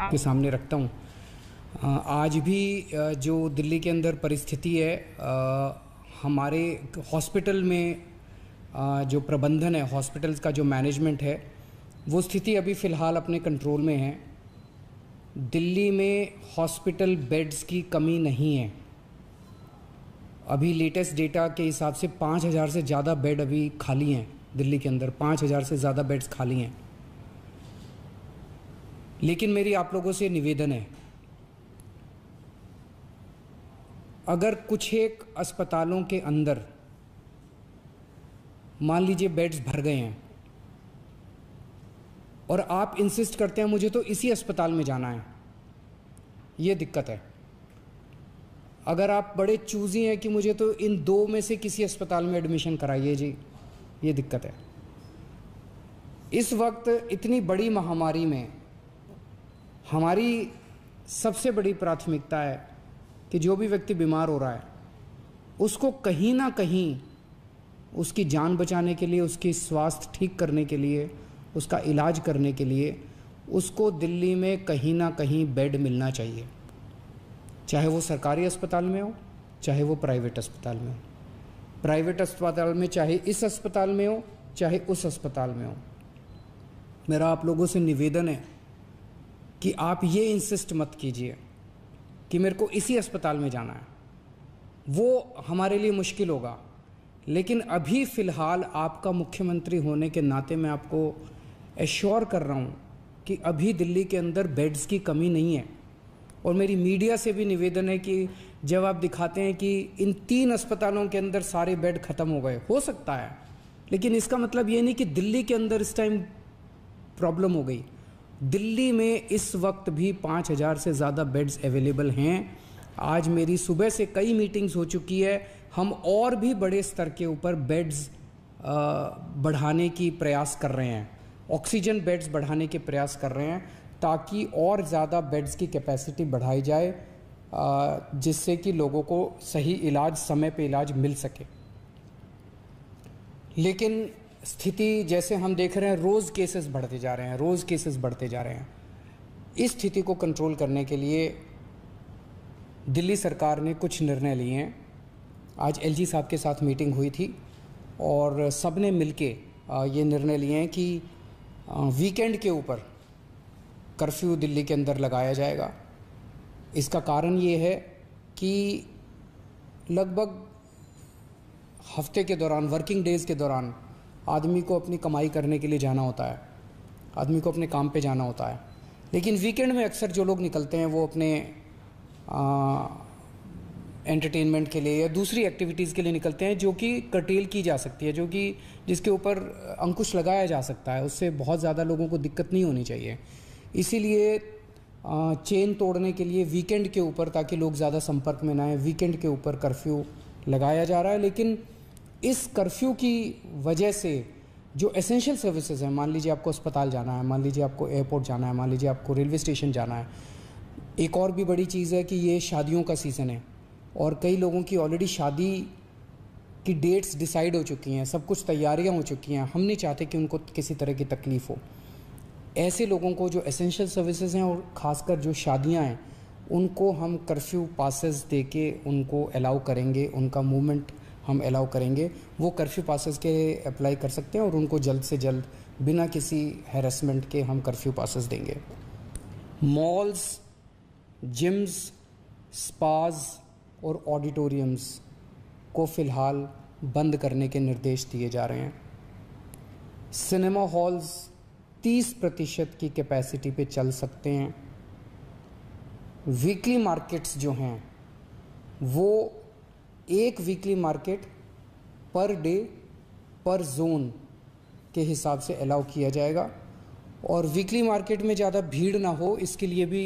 आपके सामने रखता हूँ आज भी जो दिल्ली के अंदर परिस्थिति है हमारे हॉस्पिटल में जो प्रबंधन है हॉस्पिटल्स का जो मैनेजमेंट है वो स्थिति अभी फ़िलहाल अपने कंट्रोल में है दिल्ली में हॉस्पिटल बेड्स की कमी नहीं है अभी लेटेस्ट डेटा के हिसाब से पाँच हज़ार से ज़्यादा बेड अभी खाली हैं दिल्ली के अंदर पाँच हज़ार से ज़्यादा बेड्स खाली हैं लेकिन मेरी आप लोगों से निवेदन है अगर कुछ एक अस्पतालों के अंदर मान लीजिए बेड्स भर गए हैं और आप इंसिस्ट करते हैं मुझे तो इसी अस्पताल में जाना है ये दिक्कत है अगर आप बड़े चूजी हैं कि मुझे तो इन दो में से किसी अस्पताल में एडमिशन कराइए जी ये दिक्कत है इस वक्त इतनी बड़ी महामारी में हमारी सबसे बड़ी प्राथमिकता है कि जो भी व्यक्ति बीमार हो रहा है उसको कहीं ना कहीं उसकी जान बचाने के लिए उसकी स्वास्थ्य ठीक करने के लिए उसका इलाज करने के लिए उसको दिल्ली में कहीं ना कहीं बेड मिलना चाहिए चाहे वो सरकारी अस्पताल में हो चाहे वो प्राइवेट अस्पताल में हो प्राइवेट अस्पताल में चाहे इस अस्पताल में हो चाहे उस अस्पताल में हो मेरा आप लोगों से निवेदन है कि आप ये इंसिस्ट मत कीजिए कि मेरे को इसी अस्पताल में जाना है वो हमारे लिए मुश्किल होगा लेकिन अभी फ़िलहाल आपका मुख्यमंत्री होने के नाते मैं आपको एश्योर कर रहा हूँ कि अभी दिल्ली के अंदर बेड्स की कमी नहीं है और मेरी मीडिया से भी निवेदन है कि जब आप दिखाते हैं कि इन तीन अस्पतालों के अंदर सारे बेड ख़त्म हो गए हो सकता है लेकिन इसका मतलब ये नहीं कि दिल्ली के अंदर इस टाइम प्रॉब्लम हो गई दिल्ली में इस वक्त भी पाँच हज़ार से ज़्यादा बेड्स अवेलेबल हैं आज मेरी सुबह से कई मीटिंग्स हो चुकी है हम और भी बड़े स्तर के ऊपर बेड्स बढ़ाने की प्रयास कर रहे हैं ऑक्सीजन बेड्स बढ़ाने के प्रयास कर रहे हैं ताकि और ज़्यादा बेड्स की कैपेसिटी बढ़ाई जाए जिससे कि लोगों को सही इलाज समय पे इलाज मिल सके लेकिन स्थिति जैसे हम देख रहे हैं रोज़ केसेस बढ़ते जा रहे हैं रोज़ केसेस बढ़ते जा रहे हैं इस स्थिति को कंट्रोल करने के लिए दिल्ली सरकार ने कुछ निर्णय लिए हैं आज एलजी साहब के साथ मीटिंग हुई थी और सब ने मिल ये निर्णय लिए हैं कि वीकेंड के ऊपर कर्फ्यू दिल्ली के अंदर लगाया जाएगा इसका कारण ये है कि लगभग हफ्ते के दौरान वर्किंग डेज़ के दौरान आदमी को अपनी कमाई करने के लिए जाना होता है आदमी को अपने काम पे जाना होता है लेकिन वीकेंड में अक्सर जो लोग निकलते हैं वो अपने एंटरटेनमेंट के लिए या दूसरी एक्टिविटीज़ के लिए निकलते हैं जो कि कटेल की जा सकती है जो कि जिसके ऊपर अंकुश लगाया जा सकता है उससे बहुत ज़्यादा लोगों को दिक्कत नहीं होनी चाहिए इसीलिए चेन तोड़ने के लिए वीकेंड के ऊपर ताकि लोग ज़्यादा संपर्क में ना आए वीकेंड के ऊपर कर्फ्यू लगाया जा रहा है लेकिन इस कर्फ्यू की वजह से जो एसेंशियल सर्विसेज हैं मान लीजिए आपको अस्पताल जाना है मान लीजिए आपको एयरपोर्ट जाना है मान लीजिए आपको रेलवे स्टेशन जाना है एक और भी बड़ी चीज़ है कि ये शादियों का सीज़न है और कई लोगों की ऑलरेडी शादी की डेट्स डिसाइड हो चुकी हैं सब कुछ तैयारियां हो चुकी हैं हम नहीं चाहते कि उनको किसी तरह की तकलीफ़ हो ऐसे लोगों को जो एसेंशियल सर्विसेज हैं और ख़ासकर जो शादियां हैं उनको हम कर्फ्यू पासेस दे के उनको अलाउ करेंगे उनका मूवमेंट हम अलाउ करेंगे वो कर्फ्यू पासेस के अप्लाई कर सकते हैं और उनको जल्द से जल्द बिना किसी हेरसमेंट के हम कर्फ्यू पासेस देंगे मॉल्स जिम्स स्पाज और ऑडिटोरियम्स को फ़िलहाल बंद करने के निर्देश दिए जा रहे हैं सिनेमा हॉल्स 30 प्रतिशत की कैपेसिटी पे चल सकते हैं वीकली मार्केट्स जो हैं वो एक वीकली मार्केट पर डे पर जोन के हिसाब से अलाउ किया जाएगा और वीकली मार्केट में ज़्यादा भीड़ ना हो इसके लिए भी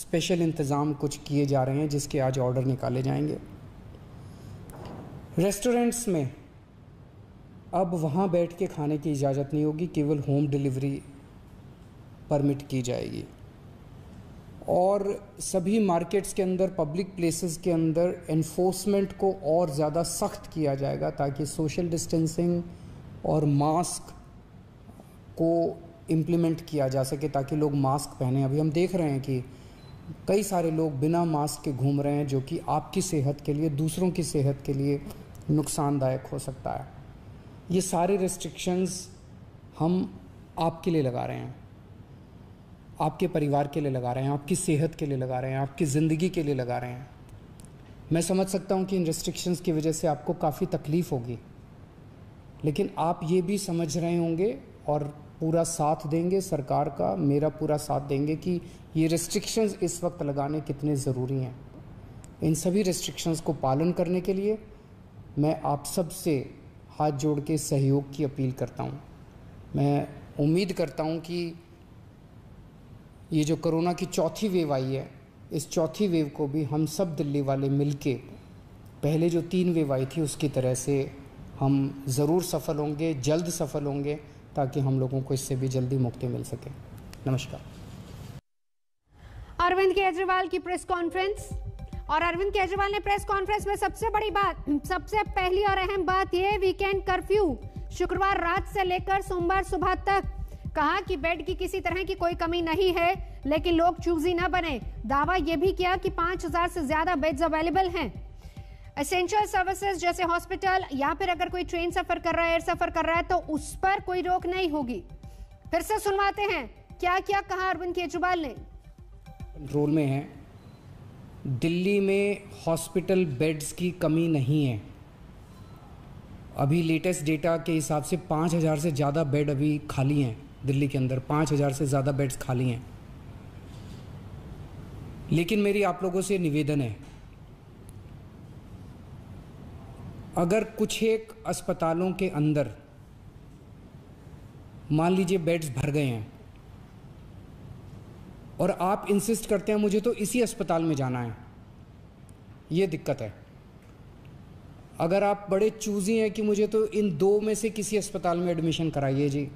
स्पेशल इंतज़ाम कुछ किए जा रहे हैं जिसके आज ऑर्डर निकाले जाएंगे रेस्टोरेंट्स में अब वहाँ बैठ के खाने की इजाज़त नहीं होगी केवल होम डिलीवरी परमिट की जाएगी और सभी मार्केट्स के अंदर पब्लिक प्लेसेस के अंदर इन्फोर्समेंट को और ज़्यादा सख्त किया जाएगा ताकि सोशल डिस्टेंसिंग और मास्क को इम्प्लीमेंट किया जा सके ताकि लोग मास्क पहने अभी हम देख रहे हैं कि कई सारे लोग बिना मास्क के घूम रहे हैं जो कि आपकी सेहत के लिए दूसरों की सेहत के लिए नुकसानदायक हो सकता है ये सारे रिस्ट्रिक्शंस हम आपके लिए लगा रहे हैं आपके परिवार के लिए लगा रहे हैं आपकी सेहत के लिए लगा रहे हैं आपकी ज़िंदगी के लिए लगा रहे हैं मैं समझ सकता हूँ कि इन रिस्ट्रिक्शंस की वजह से आपको काफ़ी तकलीफ़ होगी लेकिन आप ये भी समझ रहे होंगे और पूरा साथ देंगे सरकार का मेरा पूरा साथ देंगे कि ये रिस्ट्रिक्शंस इस वक्त लगाने कितने ज़रूरी हैं इन सभी रिस्ट्रिक्शंस को पालन करने के लिए मैं आप सब से हाथ जोड़ के सहयोग की अपील करता हूँ मैं उम्मीद करता हूँ कि ये जो कोरोना की चौथी वेव आई है इस चौथी वेव को भी हम सब दिल्ली वाले मिलके पहले जो तीन वेव आई थी उसकी तरह से हम ज़रूर सफल होंगे जल्द सफल होंगे ताकि हम लोगों को इससे भी जल्दी मुक्ति मिल सके नमस्कार अरविंद केजरीवाल की प्रेस कॉन्फ्रेंस और अरविंद केजरीवाल ने प्रेस कॉन्फ्रेंस में सबसे बड़ी बात सबसे पहली और अहम बात यह वीकेंड कर्फ्यू शुक्रवार रात से लेकर सोमवार सुबह तक कहा कि बेड की किसी तरह की कोई कमी नहीं है लेकिन लोग चूजी ना बने दावा यह भी किया कि 5000 से ज्यादा बेड्स अवेलेबल हैं एसेंशियल सर्विसेज जैसे हॉस्पिटल या फिर अगर कोई ट्रेन सफर कर रहा है एयर सफर कर रहा है तो उस पर कोई रोक नहीं होगी फिर से सुनवाते हैं क्या क्या कहा अरविंद केजरीवाल ने रोल में है दिल्ली में हॉस्पिटल बेड्स की कमी नहीं है अभी लेटेस्ट डेटा के हिसाब से 5000 से ज़्यादा बेड अभी खाली हैं दिल्ली के अंदर पाँच हज़ार से ज़्यादा बेड्स खाली हैं लेकिन मेरी आप लोगों से निवेदन है अगर कुछ एक अस्पतालों के अंदर मान लीजिए बेड्स भर गए हैं और आप इंसिस्ट करते हैं मुझे तो इसी अस्पताल में जाना है ये दिक्कत है अगर आप बड़े चूज़ी हैं कि मुझे तो इन दो में से किसी अस्पताल में एडमिशन कराइए जी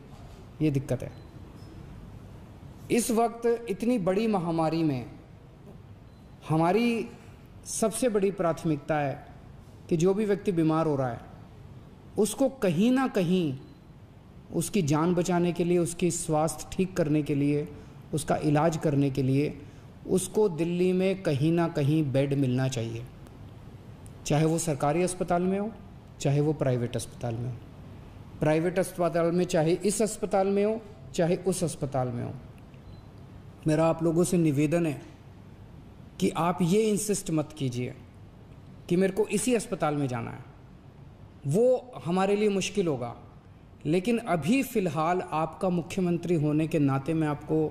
ये दिक्कत है इस वक्त इतनी बड़ी महामारी में हमारी सबसे बड़ी प्राथमिकता है कि जो भी व्यक्ति बीमार हो रहा है उसको कहीं ना कहीं उसकी जान बचाने के लिए उसकी स्वास्थ्य ठीक करने के लिए उसका इलाज करने के लिए उसको दिल्ली में कहीं ना कहीं बेड मिलना चाहिए चाहे वो सरकारी अस्पताल में हो चाहे वो प्राइवेट अस्पताल में हो प्राइवेट अस्पताल में चाहे इस अस्पताल में हो चाहे उस अस्पताल में हो मेरा आप लोगों से निवेदन है कि आप ये इंसिस्ट मत कीजिए कि मेरे को इसी अस्पताल में जाना है वो हमारे लिए मुश्किल होगा लेकिन अभी फ़िलहाल आपका मुख्यमंत्री होने के नाते मैं आपको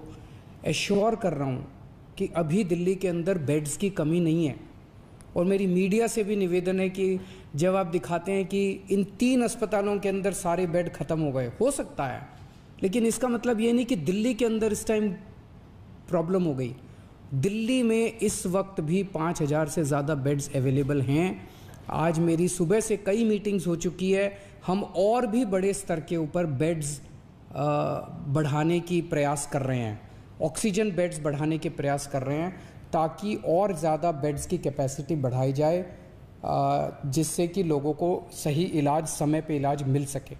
एश्योर कर रहा हूँ कि अभी दिल्ली के अंदर बेड्स की कमी नहीं है और मेरी मीडिया से भी निवेदन है कि जब आप दिखाते हैं कि इन तीन अस्पतालों के अंदर सारे बेड ख़त्म हो गए हो सकता है लेकिन इसका मतलब ये नहीं कि दिल्ली के अंदर इस टाइम प्रॉब्लम हो गई दिल्ली में इस वक्त भी पाँच हज़ार से ज़्यादा बेड्स अवेलेबल हैं आज मेरी सुबह से कई मीटिंग्स हो चुकी है हम और भी बड़े स्तर के ऊपर बेड्स बढ़ाने की प्रयास कर रहे हैं ऑक्सीजन बेड्स बढ़ाने के प्रयास कर रहे हैं ताकि और ज़्यादा बेड्स की कैपेसिटी बढ़ाई जाए जिससे कि लोगों को सही इलाज समय पे इलाज मिल सके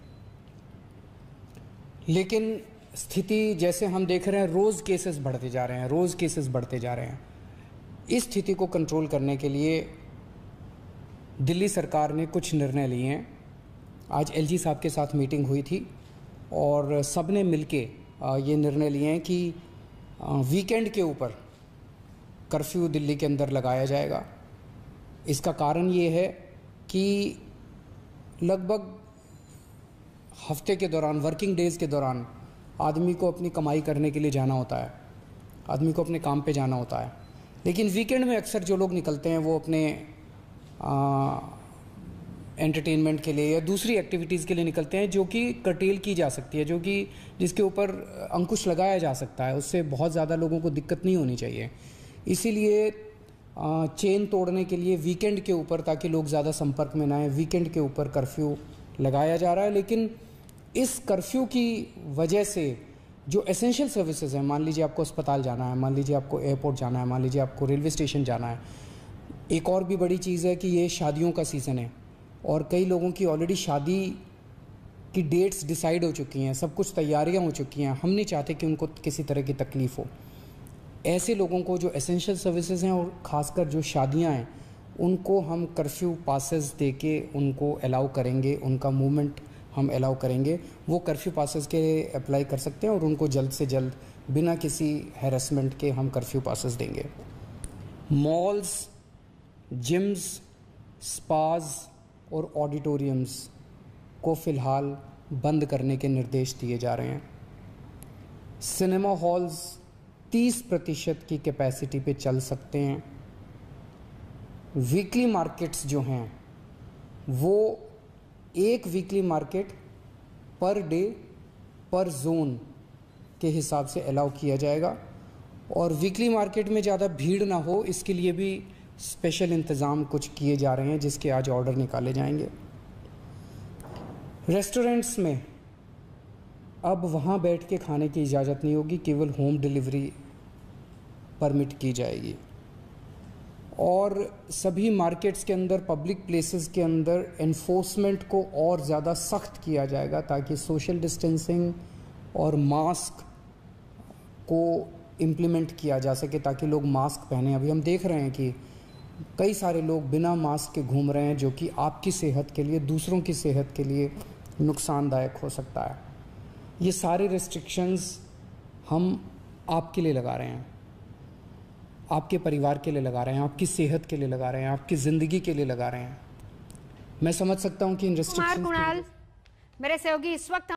लेकिन स्थिति जैसे हम देख रहे हैं रोज़ केसेस बढ़ते जा रहे हैं रोज़ केसेस बढ़ते जा रहे हैं इस स्थिति को कंट्रोल करने के लिए दिल्ली सरकार ने कुछ निर्णय लिए हैं आज एलजी साहब के साथ मीटिंग हुई थी और सब ने मिल ये निर्णय लिए हैं कि वीकेंड के ऊपर कर्फ्यू दिल्ली के अंदर लगाया जाएगा इसका कारण ये है कि लगभग हफ्ते के दौरान वर्किंग डेज़ के दौरान आदमी को अपनी कमाई करने के लिए जाना होता है आदमी को अपने काम पे जाना होता है लेकिन वीकेंड में अक्सर जो लोग निकलते हैं वो अपने एंटरटेनमेंट के लिए या दूसरी एक्टिविटीज़ के लिए निकलते हैं जो कि कटेल की जा सकती है जो कि जिसके ऊपर अंकुश लगाया जा सकता है उससे बहुत ज़्यादा लोगों को दिक्कत नहीं होनी चाहिए इसीलिए चेन तोड़ने के लिए वीकेंड के ऊपर ताकि लोग ज़्यादा संपर्क में ना आए वीकेंड के ऊपर कर्फ्यू लगाया जा रहा है लेकिन इस कर्फ्यू की वजह से जो एसेंशियल सर्विसेज हैं मान लीजिए आपको अस्पताल जाना है मान लीजिए आपको एयरपोर्ट जाना है मान लीजिए आपको रेलवे स्टेशन जाना है एक और भी बड़ी चीज़ है कि ये शादियों का सीज़न है और कई लोगों की ऑलरेडी शादी की डेट्स डिसाइड हो चुकी हैं सब कुछ तैयारियां हो चुकी हैं हम नहीं चाहते कि उनको किसी तरह की तकलीफ़ हो ऐसे लोगों को जो एसेंशियल सर्विसेज हैं और ख़ासकर जो शादियां हैं उनको हम कर्फ्यू पासेस दे के उनको अलाउ करेंगे उनका मूवमेंट हम अलाउ करेंगे वो कर्फ्यू पासेस के अप्लाई कर सकते हैं और उनको जल्द से जल्द बिना किसी हेरसमेंट के हम कर्फ्यू पासेस देंगे मॉल्स जिम्स स्पाज और ऑडिटोरियम्स को फ़िलहाल बंद करने के निर्देश दिए जा रहे हैं सिनेमा हॉल्स 30 प्रतिशत की कैपेसिटी पे चल सकते हैं वीकली मार्केट्स जो हैं वो एक वीकली मार्केट पर डे पर जोन के हिसाब से अलाउ किया जाएगा और वीकली मार्केट में ज़्यादा भीड़ ना हो इसके लिए भी स्पेशल इंतज़ाम कुछ किए जा रहे हैं जिसके आज ऑर्डर निकाले जाएंगे रेस्टोरेंट्स में अब वहाँ बैठ के खाने की इजाज़त नहीं होगी केवल होम डिलीवरी परमिट की जाएगी और सभी मार्केट्स के अंदर पब्लिक प्लेसेस के अंदर एनफोर्समेंट को और ज़्यादा सख्त किया जाएगा ताकि सोशल डिस्टेंसिंग और मास्क को इम्प्लीमेंट किया जा सके ताकि लोग मास्क पहने अभी हम देख रहे हैं कि कई सारे लोग बिना मास्क के घूम रहे हैं जो कि आपकी सेहत के लिए दूसरों की सेहत के लिए नुकसानदायक हो सकता है ये सारे रिस्ट्रिक्शंस हम आपके लिए लगा रहे हैं आपके परिवार के लिए लगा रहे हैं आपकी सेहत के लिए लगा रहे हैं आपकी ज़िंदगी के लिए लगा रहे हैं मैं समझ सकता हूं कि इन रिस्ट्रिक्शन मेरे सहयोगी इस वक्त